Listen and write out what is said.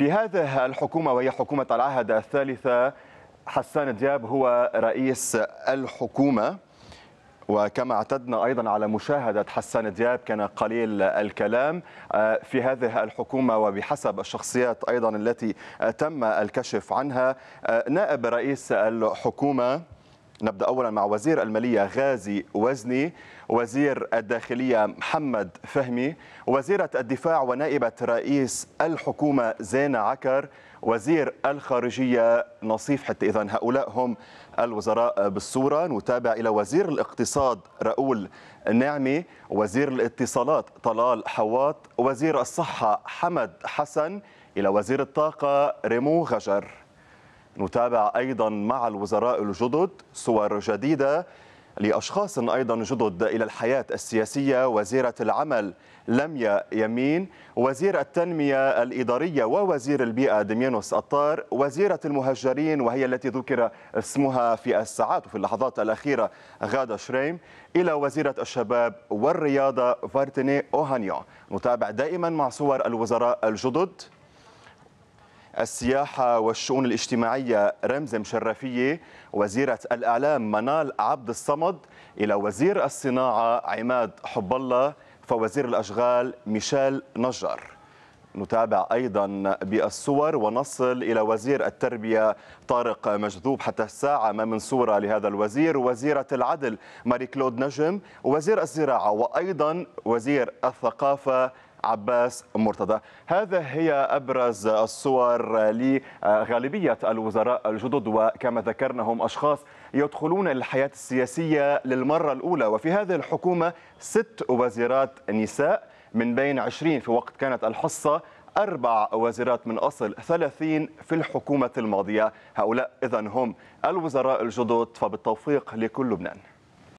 في هذه الحكومة وهي حكومة العهد الثالثة حسان دياب هو رئيس الحكومة وكما اعتدنا ايضا على مشاهده حسان دياب كان قليل الكلام آه، في هذه الحكومه وبحسب الشخصيات ايضا التي تم الكشف عنها آه، نائب رئيس الحكومه نبدأ أولا مع وزير المالية غازي وزني وزير الداخلية محمد فهمي وزيرة الدفاع ونائبة رئيس الحكومة زينة عكر وزير الخارجية نصيف حتى إذا هؤلاء هم الوزراء بالصورة نتابع إلى وزير الاقتصاد راؤول نعمي وزير الاتصالات طلال حواط وزير الصحة حمد حسن إلى وزير الطاقة ريمو غجر نتابع أيضا مع الوزراء الجدد صور جديدة لأشخاص أيضا جدد إلى الحياة السياسية وزيرة العمل لميا يمين وزير التنمية الإدارية ووزير البيئة دميانوس أطار وزيرة المهجرين وهي التي ذكر اسمها في الساعات وفي اللحظات الأخيرة غادة شريم إلى وزيرة الشباب والرياضة فارتيني أوهانيو نتابع دائما مع صور الوزراء الجدد السياحة والشؤون الاجتماعية رمز مشرفية وزيرة الإعلام منال عبد الصمد إلى وزير الصناعة عماد حب الله فوزير الأشغال ميشيل نجار نتابع أيضا بالصور ونصل إلى وزير التربية طارق مجذوب حتى الساعة ما من صورة لهذا الوزير وزيرة العدل ماري كلود نجم وزير الزراعة وأيضا وزير الثقافة عباس مرتضى هذا هي أبرز الصور لغالبية الوزراء الجدد وكما ذكرنا هم أشخاص يدخلون الحياة السياسية للمرة الأولى وفي هذه الحكومة ست وزيرات نساء من بين 20 في وقت كانت الحصة أربع وزيرات من أصل 30 في الحكومة الماضية هؤلاء إذن هم الوزراء الجدد فبالتوفيق لكل لبنان